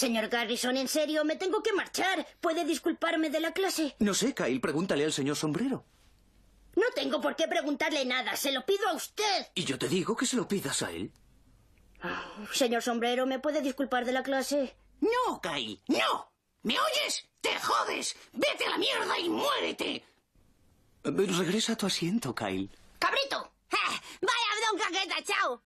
Señor Garrison, en serio, me tengo que marchar. ¿Puede disculparme de la clase? No sé, Kyle, pregúntale al señor sombrero. No tengo por qué preguntarle nada, se lo pido a usted. Y yo te digo que se lo pidas a él. Oh, señor sombrero, ¿me puede disculpar de la clase? No, Kyle, no. ¿Me oyes? ¡Te jodes! ¡Vete a la mierda y muérete! Eh, regresa a tu asiento, Kyle. ¡Cabrito! ¡Ah! ¡Vaya bronca que chao!